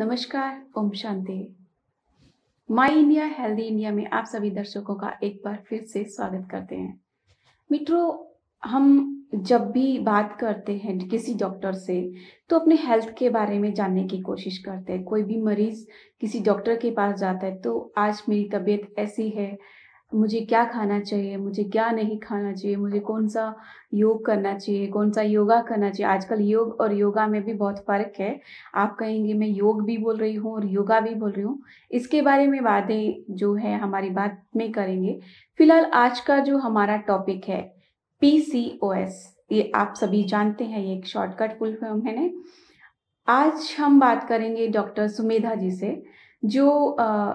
नमस्कार ओम शांति माई इंडिया हेल्दी इंडिया में आप सभी दर्शकों का एक बार फिर से स्वागत करते हैं मित्रों हम जब भी बात करते हैं किसी डॉक्टर से तो अपने हेल्थ के बारे में जानने की कोशिश करते हैं कोई भी मरीज किसी डॉक्टर के पास जाता है तो आज मेरी तबीयत ऐसी है मुझे क्या खाना चाहिए मुझे क्या नहीं खाना चाहिए मुझे कौन सा योग करना चाहिए कौन सा योगा करना चाहिए आजकल योग और योगा में भी बहुत फ़र्क है आप कहेंगे मैं योग भी बोल रही हूँ और योगा भी बोल रही हूँ इसके बारे में बातें जो है हमारी बात में करेंगे फिलहाल आज का जो हमारा टॉपिक है पी ये आप सभी जानते हैं ये एक शॉर्टकट फुल फॉर्म है ना आज हम बात करेंगे डॉक्टर सुमेधा जी से जो आ,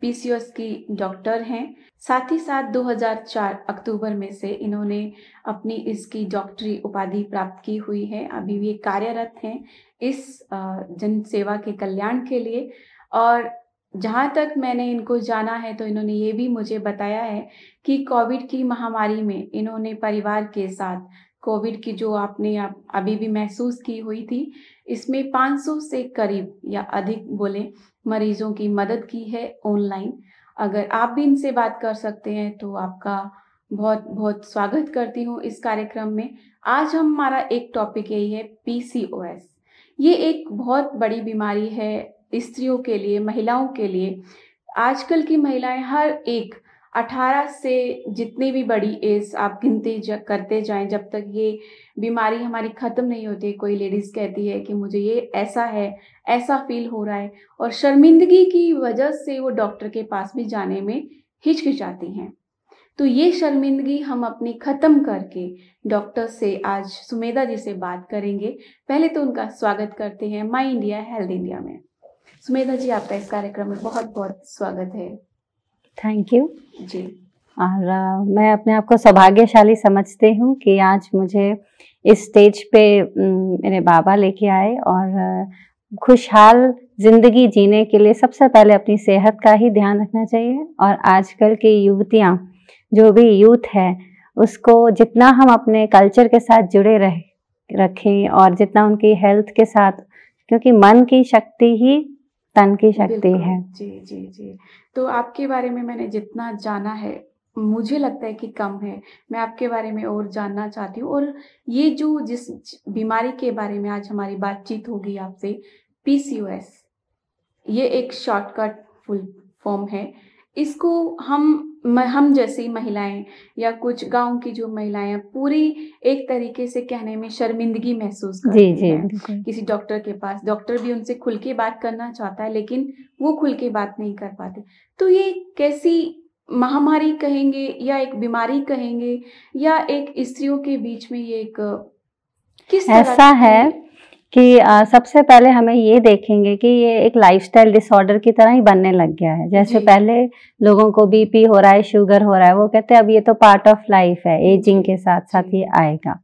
पीसीओएस की डॉक्टर हैं साथ ही साथ 2004 अक्टूबर में से इन्होंने अपनी इसकी डॉक्टरी उपाधि प्राप्त की हुई है अभी भी कार्यरत हैं इस जन सेवा के कल्याण के लिए और जहाँ तक मैंने इनको जाना है तो इन्होंने ये भी मुझे बताया है कि कोविड की महामारी में इन्होंने परिवार के साथ कोविड की जो आपने आप अभी भी महसूस की हुई थी इसमें 500 से करीब या अधिक बोले मरीजों की मदद की है ऑनलाइन अगर आप भी इनसे बात कर सकते हैं तो आपका बहुत बहुत स्वागत करती हूँ इस कार्यक्रम में आज हमारा एक टॉपिक यही है पीसीओएस ये एक बहुत बड़ी बीमारी है स्त्रियों के लिए महिलाओं के लिए आजकल की महिलाएं हर एक 18 से जितनी भी बड़ी एज आप गिनती जा, करते जाएं जब तक ये बीमारी हमारी ख़त्म नहीं होती कोई लेडीज़ कहती है कि मुझे ये ऐसा है ऐसा फील हो रहा है और शर्मिंदगी की वजह से वो डॉक्टर के पास भी जाने में हिचकिचाती हैं तो ये शर्मिंदगी हम अपनी ख़त्म करके डॉक्टर से आज सुमेधा जी से बात करेंगे पहले तो उनका स्वागत करते हैं माई इंडिया हेल्थ इंडिया में सुमेधा जी आपका इस कार्यक्रम में बहुत बहुत स्वागत है थैंक यू जी और मैं अपने आप को सौभाग्यशाली समझती हूँ कि आज मुझे इस स्टेज पे मेरे बाबा लेके आए और खुशहाल जिंदगी जीने के लिए सबसे पहले अपनी सेहत का ही ध्यान रखना चाहिए और आजकल की युवतियाँ जो भी यूथ है उसको जितना हम अपने कल्चर के साथ जुड़े रहे रखें और जितना उनकी हेल्थ के साथ क्योंकि मन की शक्ति ही तन की शक्ति है जी जी जी तो आपके बारे में मैंने जितना जाना है मुझे लगता है कि कम है मैं आपके बारे में और जानना चाहती हूँ और ये जो जिस बीमारी के बारे में आज हमारी बातचीत होगी आपसे पीसीओएस ये एक शॉर्टकट फुल फॉर्म है इसको हम हम जैसी महिलाएं या कुछ गांव की जो महिलाएं पूरी एक तरीके से कहने में शर्मिंदगी महसूस करती जी, जी, हैं किसी डॉक्टर के पास डॉक्टर भी उनसे खुल के बात करना चाहता है लेकिन वो खुल के बात नहीं कर पाते तो ये कैसी महामारी कहेंगे या एक बीमारी कहेंगे या एक स्त्रियों के बीच में ये एक किस ऐसा है कि आ, सबसे पहले हमें ये देखेंगे कि ये एक लाइफस्टाइल डिसऑर्डर की तरह ही बनने लग गया है जैसे पहले लोगों को बीपी हो रहा है शुगर हो रहा है वो कहते हैं अब ये तो पार्ट ऑफ लाइफ है एजिंग के साथ साथ ये आएगा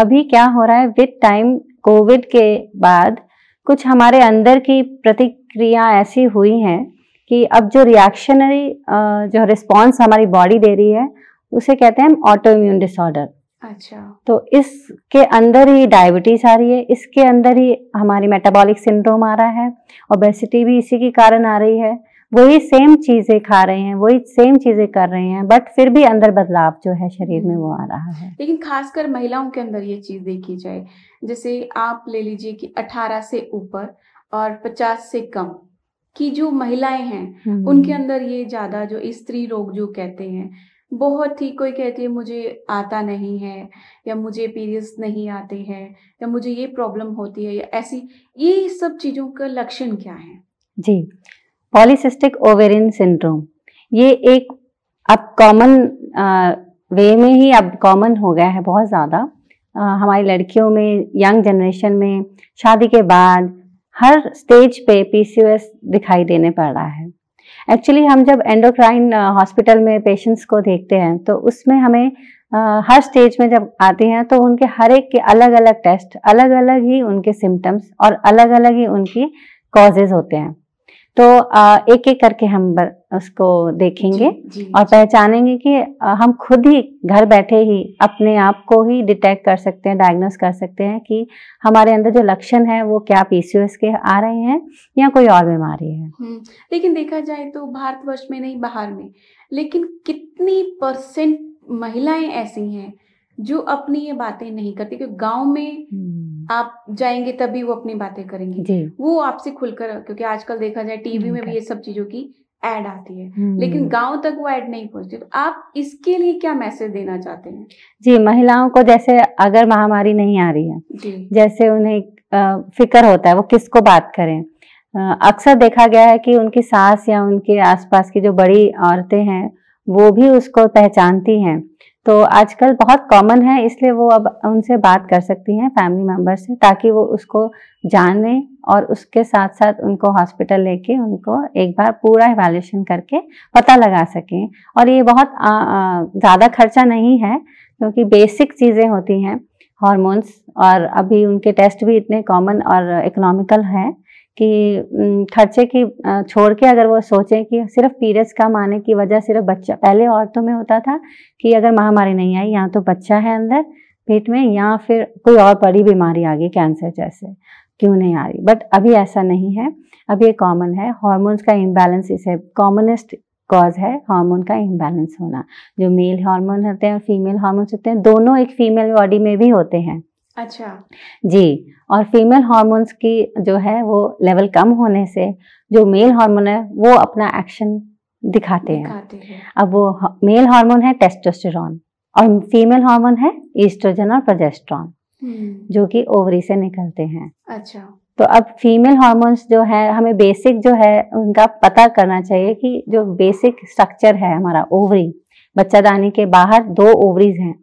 अभी क्या हो रहा है विद टाइम कोविड के बाद कुछ हमारे अंदर की प्रतिक्रिया ऐसी हुई हैं कि अब जो रिएक्शनरी जो रिस्पॉन्स हमारी बॉडी दे रही है उसे कहते हैं हम ऑटो इम्यून डिसऑर्डर अच्छा तो इसके अंदर ही डायबिटीज आ रही है इसके अंदर ही हमारी मेटाबॉलिक सिंड्रोम आ रहा है ओबेसिटी भी इसी के कारण आ रही है वही सेम चीज़ें खा रहे हैं वही सेम चीज़ें कर रहे हैं बट फिर भी अंदर बदलाव जो है शरीर में वो आ रहा है लेकिन खासकर महिलाओं के अंदर ये चीज़ देखी जाए जैसे आप ले लीजिए कि 18 से ऊपर और 50 से कम की जो महिलाएं हैं हम्म। उनके अंदर ये ज़्यादा जो स्त्री रोग जो कहते हैं बहुत ठीक कोई कहती है मुझे आता नहीं है या मुझे पीरियड्स नहीं आते हैं या मुझे ये प्रॉब्लम होती है या ऐसी ये सब चीज़ों का लक्षण क्या है जी पॉलीसिस्टिक ओवेरिन सिंड्रोम ये एक अब कॉमन वे में ही अब कॉमन हो गया है बहुत ज़्यादा हमारी लड़कियों में यंग जनरेशन में शादी के बाद हर स्टेज पे पीसीओएस दिखाई देने पड़ रहा है एक्चुअली हम जब एंडोक्राइन हॉस्पिटल में पेशेंट्स को देखते हैं तो उसमें हमें आ, हर स्टेज में जब आते हैं तो उनके हर एक के अलग अलग टेस्ट अलग अलग ही उनके सिम्टम्स और अलग अलग ही उनकी कॉजेज होते हैं तो आ, एक एक करके हम उसको देखेंगे जी, जी, और पहचानेंगे कि हम खुद ही घर बैठे ही अपने आप को ही डिटेक्ट कर सकते हैं डायग्नोस कर सकते हैं कि हमारे अंदर जो लक्षण है वो क्या पीसीओएस के आ रहे हैं या कोई और बीमारी है हम्म, लेकिन देखा जाए तो भारतवर्ष में नहीं बाहर में लेकिन कितनी परसेंट महिलाएं ऐसी हैं जो अपनी ये बातें नहीं करती क्योंकि गांव में हम्म। आप जाएंगे तभी वो अपनी बातें करेंगे वो आपसे खुलकर क्योंकि आजकल देखा जाए टीवी में भी ये सब चीजों की एड आती है हम्म। लेकिन गांव तक वो एड नहीं पहुंचती तो आप इसके लिए क्या मैसेज देना चाहते हैं जी महिलाओं को जैसे अगर महामारी नहीं आ रही है जैसे उन्हें फिक्र होता है वो किसको बात करें अक्सर देखा गया है कि उनकी सास या उनके आसपास की जो बड़ी औरतें हैं वो भी उसको पहचानती हैं तो आजकल बहुत कॉमन है इसलिए वो अब उनसे बात कर सकती हैं फैमिली मेम्बर से ताकि वो उसको जाने और उसके साथ साथ उनको हॉस्पिटल लेके उनको एक बार पूरा इवेल्यूशन करके पता लगा सकें और ये बहुत ज़्यादा खर्चा नहीं है क्योंकि बेसिक चीज़ें होती हैं हॉर्मोन्स और अभी उनके टेस्ट भी इतने कॉमन और इकोनॉमिकल हैं कि खर्चे की छोड़ के अगर वो सोचें कि सिर्फ पीरियड्स कम आने की वजह सिर्फ बच्चा पहले औरतों में होता था कि अगर महामारी नहीं आई यहाँ तो बच्चा है अंदर पेट में या फिर कोई और बड़ी बीमारी आ गई कैंसर जैसे क्यों नहीं आ रही बट अभी ऐसा नहीं है अभी ये कॉमन है हॉर्मोन्स का इम्बैलेंस इसे कॉमनेस्ट कॉज है हार्मोन का इम्बैलेंस होना जो मेल हार्मोन होते हैं और फीमेल हार्मोन होते हैं दोनों एक फीमेल बॉडी में भी होते हैं अच्छा जी और फीमेल हार्मोन्स की जो है वो लेवल कम होने से जो मेल हार्मोन है वो अपना एक्शन दिखाते, दिखाते हैं।, है। अब वो मेल हार्मोन है टेस्टोस्टेरॉन और फीमेल हार्मोन है ईस्ट्रोजन और प्रोजेस्ट्रॉन हम्म। जो कि ओवरी से निकलते हैं अच्छा तो अब फीमेल हार्मोन्स जो है हमें बेसिक जो है उनका पता करना चाहिए कि जो बेसिक स्ट्रक्चर है हमारा ओवरी बच्चादानी के बाहर दो ओवरीज हैं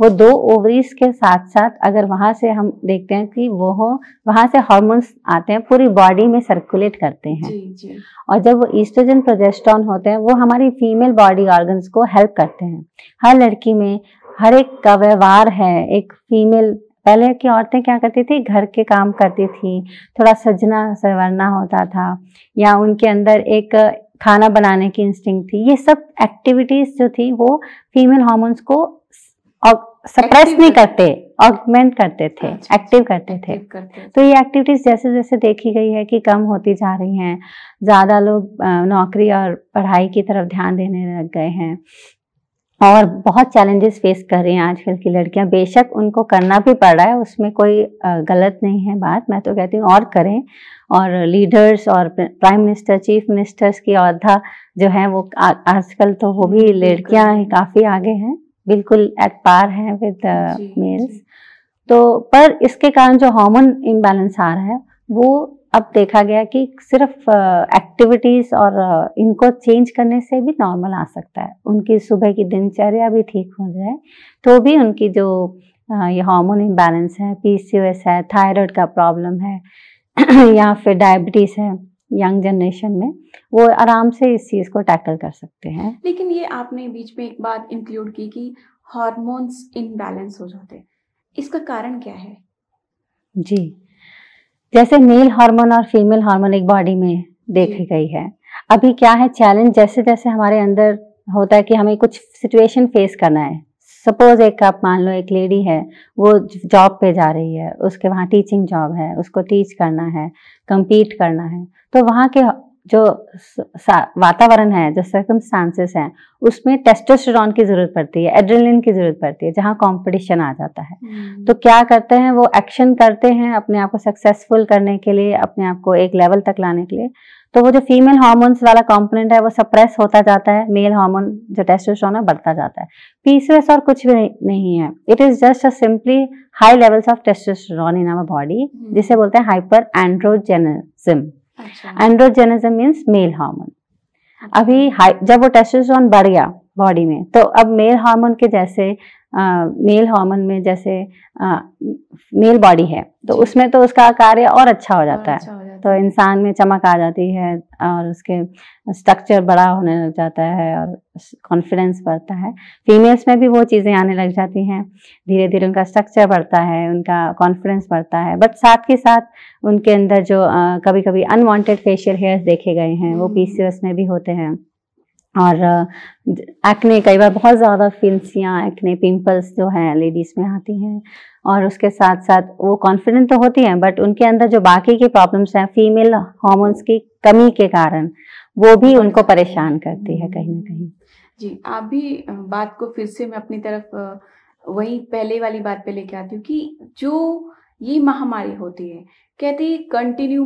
वो दो ओवरीज के साथ साथ अगर वहाँ से हम देखते हैं कि वो हो वहाँ से हार्मोन्स आते हैं पूरी बॉडी में सर्कुलेट करते हैं जी, जी. और जब वो ईस्ट्रोजन प्रोजेस्ट्रॉन होते हैं वो हमारी फीमेल बॉडी ऑर्गन्स को हेल्प करते हैं हर लड़की में हर एक का व्यवहार है एक फीमेल पहले की औरतें क्या करती थी घर के काम करती थी थोड़ा सजना सवरना होता था या उनके अंदर एक खाना बनाने की इंस्टिंग थी ये सब एक्टिविटीज़ जो थी वो फीमेल हॉर्मोन्स को और सप्रेस नहीं करते ऑगमेंट करते थे एक्टिव हाँ, करते थे करते। तो ये एक्टिविटीज जैसे जैसे देखी गई है कि कम होती जा रही हैं ज़्यादा लोग नौकरी और पढ़ाई की तरफ ध्यान देने लग गए हैं और बहुत चैलेंजेस फेस कर रही हैं आजकल की लड़कियां बेशक उनको करना भी पड़ रहा है उसमें कोई गलत नहीं है बात मैं तो कहती हूँ और करें और लीडर्स और प्राइम मिनिस्टर चीफ मिनिस्टर्स की औरधा जो है वो आजकल तो वो भी लड़कियां काफ़ी आगे हैं बिल्कुल एट पार है विद मेल्स तो पर इसके कारण जो हार्मोन इम्बैलेंस आ रहा है वो अब देखा गया कि सिर्फ एक्टिविटीज़ uh, और uh, इनको चेंज करने से भी नॉर्मल आ सकता है उनकी सुबह की दिनचर्या भी ठीक हो जाए तो भी उनकी जो uh, ये हार्मोन इम्बैलेंस है पीसीओएस है थायराइड का प्रॉब्लम है या फिर डायबिटीज़ है यंग जनरेशन में वो आराम से इस चीज़ को टैकल कर सकते हैं लेकिन ये आपने बीच में एक बात इंक्लूड की कि हार्मोन्स इनबैलेंस हो जाते हैं इसका कारण क्या है जी जैसे मेल हार्मोन और फीमेल हार्मोन एक बॉडी में देखी गई है अभी क्या है चैलेंज जैसे जैसे हमारे अंदर होता है कि हमें कुछ सिचुएशन फेस करना है सपोज एक आप मान लो एक लेडी है वो जॉब पे जा रही है उसके वहाँ टीचिंग जॉब है उसको टीच करना है कम्पीट करना है तो वहाँ के जो वातावरण है जो सर्कमस्टांसेस हैं उसमें टेस्टोस्टेरॉन की ज़रूरत पड़ती है एड्रेलिन की ज़रूरत पड़ती है जहाँ कंपटीशन आ जाता है हम्म। तो क्या करते हैं वो एक्शन करते हैं अपने आप को सक्सेसफुल करने के लिए अपने आप को एक लेवल तक लाने के लिए तो वो जो फीमेल हार्मोन्स वाला कंपोनेंट है वो सप्रेस होता जाता है मेल हार्मोन जो टेस्टोस्टेरोन है बढ़ता जाता है पीसीएस और कुछ भी नहीं है it is just a simply high levels of testosterone in our body जिसे बोलते हैं hyperandrogenism androgenism means male hormone अभी जब वो टेस्टोस्टेरोन बढ़ गया बॉडी में तो अब मेल हार्मोन के जैसे आ, मेल हार्मोन में जैसे आ, मेल बॉडी है तो उसमें तो उसका कार्य और अच्छा हो जाता है अच्छा तो इंसान में चमक आ जाती है और उसके स्ट्रक्चर बड़ा होने लग जाता है और कॉन्फिडेंस बढ़ता है फीमेल्स में भी वो चीज़ें आने लग जाती हैं धीरे धीरे उनका स्ट्रक्चर बढ़ता है उनका कॉन्फिडेंस बढ़ता है बट साथ के साथ उनके अंदर जो आ, कभी कभी अनवांटेड फेशियल हेयर्स देखे गए हैं वो पीसीएस हम्म। में भी होते हैं और एक्ने कई बार बहुत ज़्यादा फिल्सियाँ एक्ने पिंपल्स जो हैं लेडीज़ में आती हैं और उसके साथ साथ वो कॉन्फिडेंट तो होती हैं बट उनके अंदर जो बाकी के प्रॉब्लम्स हैं फीमेल हॉर्मोन्स की कमी के कारण वो भी उनको परेशान करती है कहीं ना कहीं जी आप भी बात को फिर से मैं अपनी तरफ वही पहले वाली बात पे लेके आती हूँ कि जो ये महामारी होती है कहती कंटिन्यू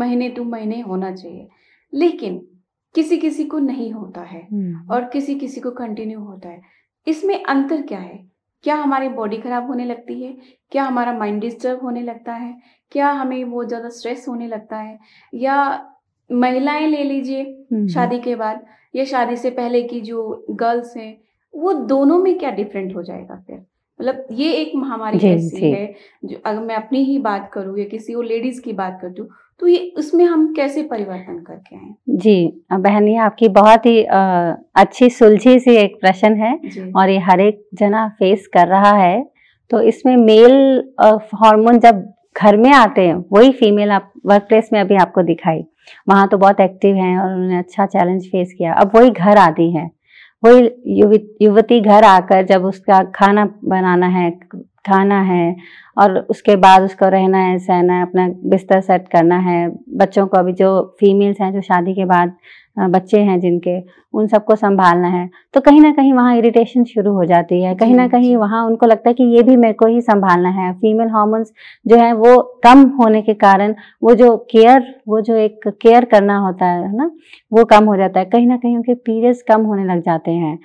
महीने टू महीने होना चाहिए लेकिन किसी किसी को नहीं होता है हम्म। और किसी किसी को कंटिन्यू होता है इसमें अंतर क्या है क्या हमारी बॉडी खराब होने लगती है क्या हमारा माइंड डिस्टर्ब होने लगता है क्या हमें बहुत ज़्यादा स्ट्रेस होने लगता है या महिलाएं ले लीजिए हम्म। शादी के बाद या शादी से पहले की जो गर्ल्स हैं वो दोनों में क्या डिफरेंट हो जाएगा फिर मतलब ये एक महामारी ऐसी है जो अगर मैं अपनी ही बात करूँ या किसी और लेडीज की बात कर हूँ तो ये उसमें हम कैसे परिवर्तन करके आए जी बहन ये आपकी बहुत ही आ, अच्छी सुलझी सी एक प्रश्न है और ये हर एक जना फेस कर रहा है तो इसमें मेल हार्मोन जब घर में आते हैं वही फीमेल आप वर्क प्लेस में अभी आपको दिखाई वहाँ तो बहुत एक्टिव हैं और उन्होंने अच्छा चैलेंज फेस किया अब वही घर आती है वही युवती घर आकर जब उसका खाना बनाना है खाना है और उसके बाद उसको रहना है सहना है अपना बिस्तर सेट करना है बच्चों को अभी जो फीमेल्स हैं जो शादी के बाद बच्चे हैं जिनके उन सबको संभालना है तो कहीं ना कहीं वहाँ इरिटेशन शुरू हो जाती है कहीं ना कहीं वहाँ उनको लगता है कि ये भी मेरे को ही संभालना है फीमेल हॉर्मोन्स जो है वो कम होने के कारण वो जो केयर वो जो एक केयर करना होता है ना वो कम हो जाता है कहीं ना कहीं उनके पीरियड्स कम होने लग जाते हैं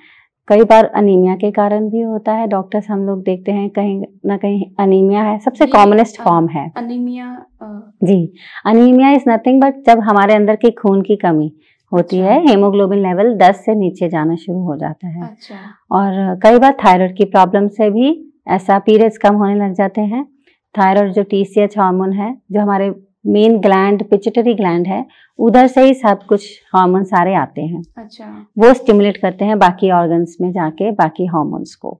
कई बार अनीमिया के कारण भी होता है डॉक्टर्स हम लोग देखते हैं कहीं ना कहीं अनीमिया है सबसे कॉमनेस्ट फॉर्म है अनीमिया जी अनीमिया इज नथिंग बट जब हमारे अंदर की खून की कमी होती अच्छा। है हेमोग्लोबिन लेवल 10 से नीचे जाना शुरू हो जाता है अच्छा। और कई बार थायराइड की प्रॉब्लम से भी ऐसा पीरियड्स कम होने लग जाते हैं थायराइड जो टी सी एच हार्मोन है जो हमारे मेन ग्लैंड पिचटरी ग्लैंड है उधर से ही सब कुछ हार्मोन सारे आते हैं अच्छा वो स्टिमुलेट करते हैं बाकी ऑर्गन्स में जाके बाकी हार्मोन्स को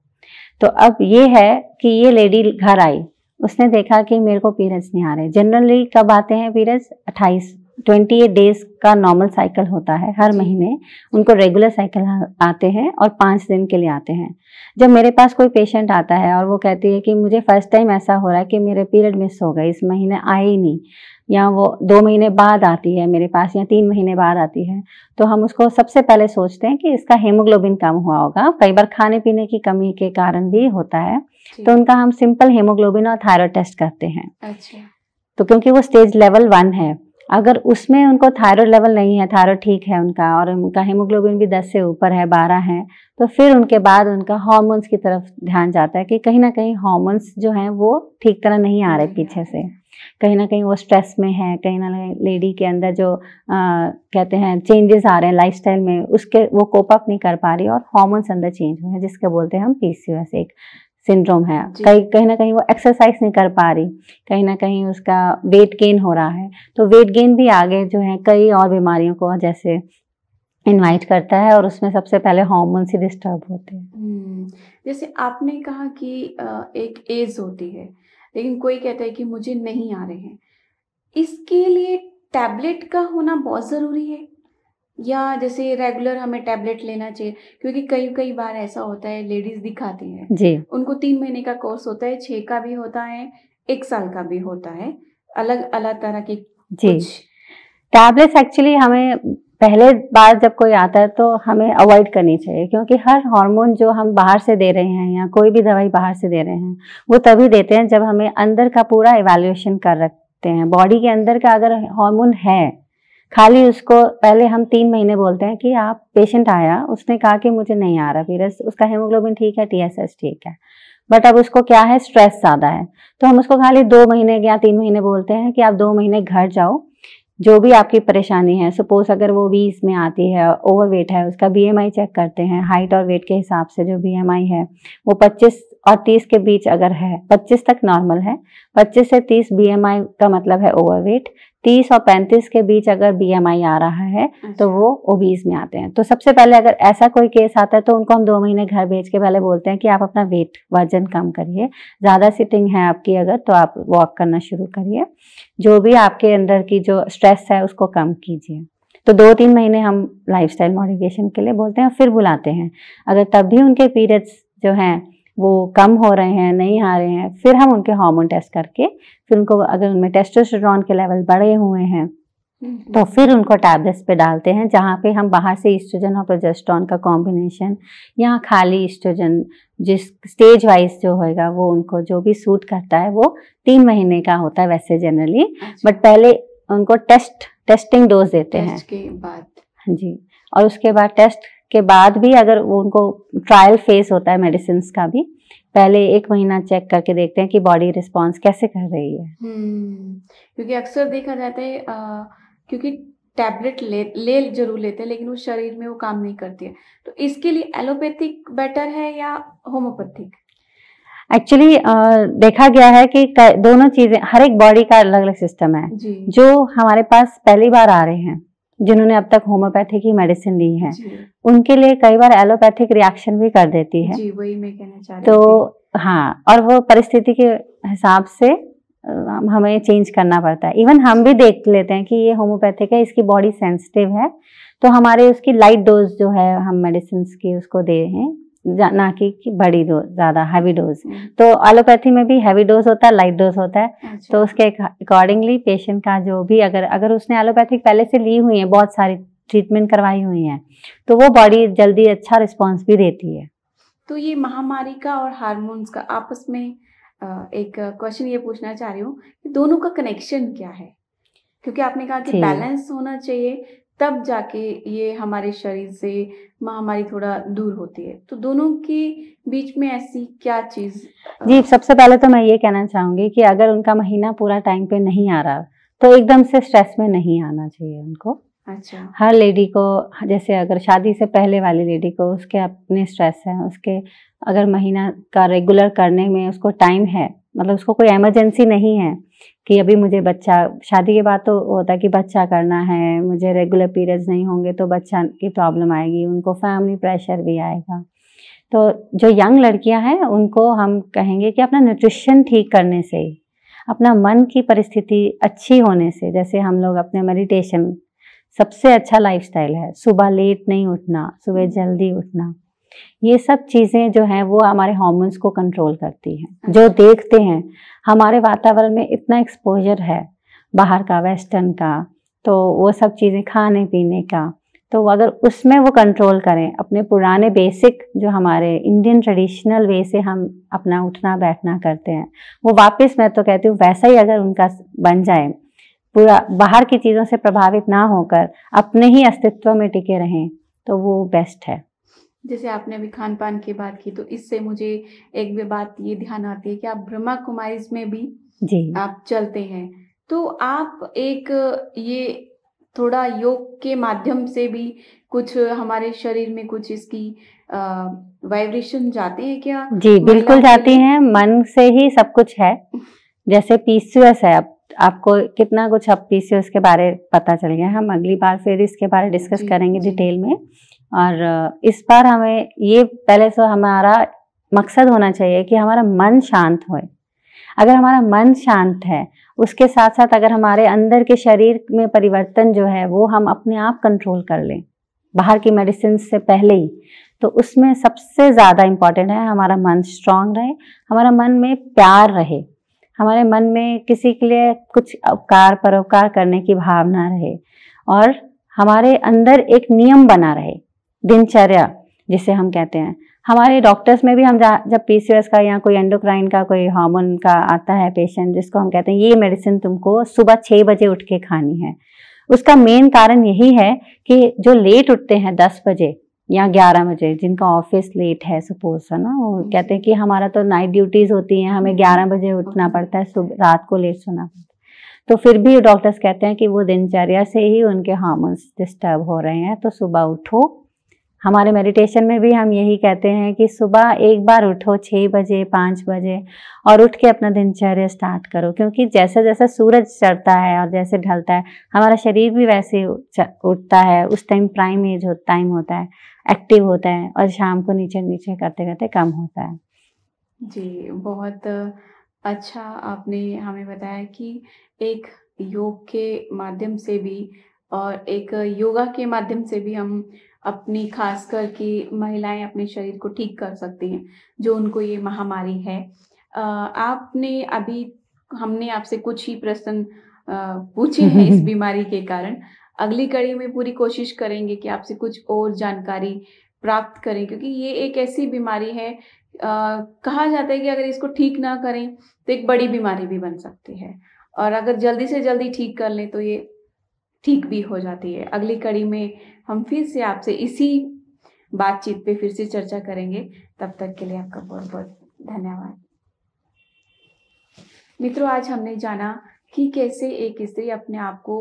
तो अब ये है कि ये लेडी घर आई उसने देखा कि मेरे को पीरियड्स नहीं आ रहे जनरली कब आते हैं पीरियड्स अट्ठाईस ट्वेंटी एट डेज का नॉर्मल साइकिल होता है हर महीने उनको रेगुलर साइकिल आते हैं और पाँच दिन के लिए आते हैं जब मेरे पास कोई पेशेंट आता है और वो कहती है कि मुझे फर्स्ट टाइम ऐसा हो रहा है कि मेरे पीरियड मिस हो गए इस महीने आए ही नहीं या वो दो महीने बाद आती है मेरे पास या तीन महीने बाद आती है तो हम उसको सबसे पहले सोचते हैं कि इसका हेमोग्लोबिन कम हुआ होगा कई बार खाने पीने की कमी के कारण भी होता है तो उनका हम सिंपल हेमोग्लोबिन और थायराइड टेस्ट करते हैं अच्छा तो क्योंकि वो स्टेज लेवल वन है अगर उसमें उनको थायराइड लेवल नहीं है थायराइड ठीक है उनका और उनका हेमोग्लोबिन भी दस से ऊपर है बारह है तो फिर उनके बाद उनका हॉर्मोन्स की तरफ ध्यान जाता है कि कहीं ना कहीं हॉर्मोन्स जो हैं वो ठीक तरह नहीं आ रहे पीछे से कहीं ना कहीं वो स्ट्रेस में है कहीं ना कहीं लेडी के अंदर जो आ, कहते हैं चेंजेस आ रहे हैं लाइफस्टाइल में उसके वो कोप अप नहीं कर पा रही और हॉर्मोन्स अंदर चेंज हुए हैं जिसके बोलते हैं हम पीसीओएस एक सिंड्रोम है कहीं कहीं ना कहीं वो एक्सरसाइज नहीं कर पा रही कहीं ना कहीं उसका वेट गेन हो रहा है तो वेट गेन भी आगे जो है कई और बीमारियों को जैसे इनवाइट करता है और उसमें सबसे पहले हॉर्मोन्स ही डिस्टर्ब होते हैं हम्म, जैसे आपने कहा कि एक एज होती है लेकिन कोई कहता है कि मुझे नहीं आ रहे हैं इसके लिए टैबलेट का होना बहुत ज़रूरी है या जैसे रेगुलर हमें टैबलेट लेना चाहिए क्योंकि कई कई बार ऐसा होता है लेडीज दिखाती हैं जी उनको तीन महीने का कोर्स होता है छः का भी होता है एक साल का भी होता है अलग अलग तरह के जी टैबलेट्स एक्चुअली हमें पहले बार जब कोई आता है तो हमें अवॉइड करनी चाहिए क्योंकि हर हार्मोन जो हम बाहर से दे रहे हैं या कोई भी दवाई बाहर से दे रहे हैं वो तभी देते हैं जब हमें अंदर का पूरा इवेल्युएशन कर रखते हैं बॉडी के अंदर का अगर हार्मोन है खाली उसको पहले हम तीन महीने बोलते हैं कि आप पेशेंट आया उसने कहा कि मुझे नहीं आ रहा फिर उसका हेमोग्लोबिन ठीक है टीएसएस ठीक है बट अब उसको क्या है स्ट्रेस ज़्यादा है तो हम उसको खाली दो महीने या तीन महीने बोलते हैं कि आप दो महीने घर जाओ जो भी आपकी परेशानी है सपोज अगर वो भी इसमें आती है ओवर वेट है उसका बीएमआई चेक करते हैं हाइट और वेट के हिसाब से जो बीएमआई है वो 25 और 30 के बीच अगर है 25 तक नॉर्मल है 25 से 30 बीएमआई का मतलब है ओवरवेट तीस और पैंतीस के बीच अगर बीएमआई आ रहा है तो वो ओबीज में आते हैं तो सबसे पहले अगर ऐसा कोई केस आता है तो उनको हम दो महीने घर भेज के पहले बोलते हैं कि आप अपना वेट वजन कम करिए ज़्यादा सिटिंग है आपकी अगर तो आप वॉक करना शुरू करिए जो भी आपके अंदर की जो स्ट्रेस है उसको कम कीजिए तो दो तीन महीने हम लाइफ स्टाइल के लिए बोलते हैं फिर बुलाते हैं अगर तब भी उनके पीरियड्स जो हैं वो कम हो रहे हैं नहीं आ रहे हैं फिर हम उनके हार्मोन टेस्ट करके फिर उनको अगर उनमें टेस्टोस्टेरोन के लेवल बढ़े हुए हैं तो हम्म। फिर उनको टैबलेट्स पे डालते हैं जहाँ पे हम बाहर से ईस्ट्रोजन और प्रोजेस्ट्रॉन का कॉम्बिनेशन या खाली ईस्ट्रोजन जिस स्टेज वाइज जो होएगा वो उनको जो भी सूट करता है वो तीन महीने का होता है वैसे जनरली अच्छा। बट पहले उनको टेस्ट टेस्टिंग डोज देते हैं हाँ जी और उसके बाद टेस्ट के बाद भी अगर वो उनको ट्रायल फेस होता है मेडिसिन का भी पहले एक महीना चेक करके देखते हैं कि बॉडी रिस्पॉन्स कैसे कर रही है हम्म, क्योंकि अक्सर देखा जाता है क्योंकि टैबलेट ले ले जरूर लेते हैं लेकिन वो शरीर में वो काम नहीं करती है तो इसके लिए एलोपैथिक बेटर है या होम्योपैथिक एक्चुअली uh, देखा गया है कि दोनों चीजें हर एक बॉडी का अलग अलग सिस्टम है जो हमारे पास पहली बार आ रहे हैं जिन्होंने अब तक होम्योपैथी की मेडिसिन ली है उनके लिए कई बार एलोपैथिक रिएक्शन भी कर देती है जी वही मैं कहना चाह रही तो हाँ और वो परिस्थिति के हिसाब से हमें चेंज करना पड़ता है इवन हम भी देख लेते हैं कि ये होम्योपैथिक है इसकी बॉडी सेंसिटिव है तो हमारे उसकी लाइट डोज जो है हम मेडिसिन की उसको दे रहे हैं ना कि, बड़ी डोज ज़्यादा हैवी डोज तो एलोपैथी में भी हैवी डोज होता है लाइट डोज होता है अच्छा। तो उसके अकॉर्डिंगली पेशेंट का जो भी अगर अगर उसने एलोपैथिक पहले से ली हुई है बहुत सारी ट्रीटमेंट करवाई हुई है तो वो बॉडी जल्दी अच्छा रिस्पॉन्स भी देती है तो ये महामारी का और हारमोन्स का आपस में एक क्वेश्चन ये पूछना चाह रही हूँ दोनों का कनेक्शन क्या है क्योंकि आपने कहा कि बैलेंस होना चाहिए तब जाके ये हमारे शरीर से महामारी थोड़ा दूर होती है तो दोनों के बीच में ऐसी क्या चीज जी सबसे पहले तो मैं ये कहना चाहूंगी कि अगर उनका महीना पूरा टाइम पे नहीं आ रहा तो एकदम से स्ट्रेस में नहीं आना चाहिए उनको अच्छा हर लेडी को जैसे अगर शादी से पहले वाली लेडी को उसके अपने स्ट्रेस हैं उसके अगर महीना का रेगुलर करने में उसको टाइम है मतलब उसको कोई इमरजेंसी नहीं है कि अभी मुझे बच्चा शादी के बाद तो होता है कि बच्चा करना है मुझे रेगुलर पीरियड्स नहीं होंगे तो बच्चा की प्रॉब्लम आएगी उनको फैमिली प्रेशर भी आएगा तो जो यंग लड़कियां हैं उनको हम कहेंगे कि अपना न्यूट्रिशन ठीक करने से अपना मन की परिस्थिति अच्छी होने से जैसे हम लोग अपने मेडिटेशन सबसे अच्छा लाइफस्टाइल है सुबह लेट नहीं उठना सुबह हम्म। जल्दी उठना ये सब चीज़ें जो हैं वो हमारे हॉर्मोन्स को कंट्रोल करती हैं जो देखते हैं हमारे वातावरण में इतना एक्सपोजर है बाहर का वेस्टर्न का तो वो सब चीज़ें खाने पीने का तो अगर उसमें वो कंट्रोल करें अपने पुराने बेसिक जो हमारे इंडियन ट्रेडिशनल वे से हम अपना उठना बैठना करते हैं वो वापस मैं तो कहती हूँ वैसा ही अगर उनका बन जाए पूरा बाहर की चीज़ों से प्रभावित ना होकर अपने ही अस्तित्व में टिके रहें तो वो बेस्ट है जैसे आपने अभी खान पान की बात की तो इससे मुझे एक भी बात ये ध्यान आती है कि आप ब्रह्मा कुमारी में भी जी आप चलते हैं तो आप एक ये थोड़ा योग के माध्यम से भी कुछ हमारे शरीर में कुछ इसकी वाइब्रेशन जाते हैं क्या जी मतलब बिल्कुल जाती हैं मन से ही सब कुछ है जैसे पीसीएस है आप आपको कितना कुछ अब पीसीएस के बारे पता चल गया हम अगली बार फिर इसके बारे डिस्कस करेंगे डिटेल में और इस बार हमें ये पहले से हमारा मकसद होना चाहिए कि हमारा मन शांत होए अगर हमारा मन शांत है उसके साथ साथ अगर हमारे अंदर के शरीर में परिवर्तन जो है वो हम अपने आप कंट्रोल कर लें बाहर की मेडिसिन से पहले ही तो उसमें सबसे ज़्यादा इम्पॉर्टेंट है हमारा मन स्ट्रांग रहे हमारा मन में प्यार रहे हमारे मन में किसी के लिए कुछ उपकार परोपकार करने की भावना रहे और हमारे अंदर एक नियम बना रहे दिनचर्या जिसे हम कहते हैं हमारे डॉक्टर्स में भी हम जब पी का या कोई एंडोक्राइन का कोई हार्मोन का आता है पेशेंट जिसको हम कहते हैं ये मेडिसिन तुमको सुबह छः बजे उठ के खानी है उसका मेन कारण यही है कि जो लेट उठते हैं दस बजे या ग्यारह बजे जिनका ऑफिस लेट है सपोज है ना वो हम्म। कहते हैं कि हमारा तो नाइट ड्यूटीज होती हैं हमें ग्यारह बजे हम्म। उठना पड़ता है सुबह रात को लेट सोना पड़ता है तो फिर भी डॉक्टर्स कहते हैं कि वो दिनचर्या से ही उनके हार्मोन्स डिस्टर्ब हो रहे हैं तो सुबह उठो हमारे मेडिटेशन में भी हम यही कहते हैं कि सुबह एक बार उठो छः बजे पाँच बजे और उठ के अपना दिनचर्या स्टार्ट करो क्योंकि जैसा जैसा सूरज चढ़ता है और जैसे ढलता है हमारा शरीर भी वैसे उठता है उस टाइम प्राइम एज हो टाइम होता है एक्टिव होता है और शाम को नीचे नीचे करते करते कम होता है जी बहुत अच्छा आपने हमें बताया कि एक योग के माध्यम से भी और एक योगा के माध्यम से भी हम अपनी खास करके कि महिलाएं अपने शरीर को ठीक कर सकती हैं जो उनको ये महामारी है आपने अभी हमने आपसे कुछ ही प्रश्न पूछे हैं इस बीमारी के कारण अगली कड़ी में पूरी कोशिश करेंगे कि आपसे कुछ और जानकारी प्राप्त करें क्योंकि ये एक ऐसी बीमारी है आ, कहा जाता है कि अगर इसको ठीक ना करें तो एक बड़ी बीमारी भी बन सकती है और अगर जल्दी से जल्दी ठीक कर लें तो ये ठीक भी हो जाती है अगली कड़ी में हम फिर से आपसे इसी बातचीत पे फिर से चर्चा करेंगे तब तक के लिए आपका बहुत बहुत धन्यवाद मित्रों आज हमने जाना कि कैसे एक स्त्री अपने आप को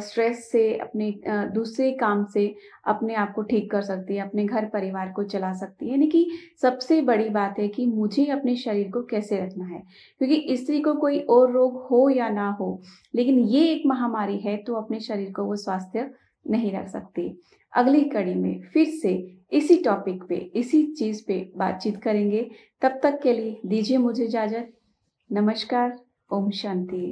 स्ट्रेस से अपने दूसरे काम से अपने आप को ठीक कर सकती है अपने घर परिवार को चला सकती है यानी कि सबसे बड़ी बात है कि मुझे अपने शरीर को कैसे रखना है क्योंकि स्त्री को कोई और रोग हो या ना हो लेकिन ये एक महामारी है तो अपने शरीर को वो स्वास्थ्य नहीं रख सकती अगली कड़ी में फिर से इसी टॉपिक पे इसी चीज़ पे बातचीत करेंगे तब तक के लिए दीजिए मुझे इजाज़त नमस्कार ओम शांति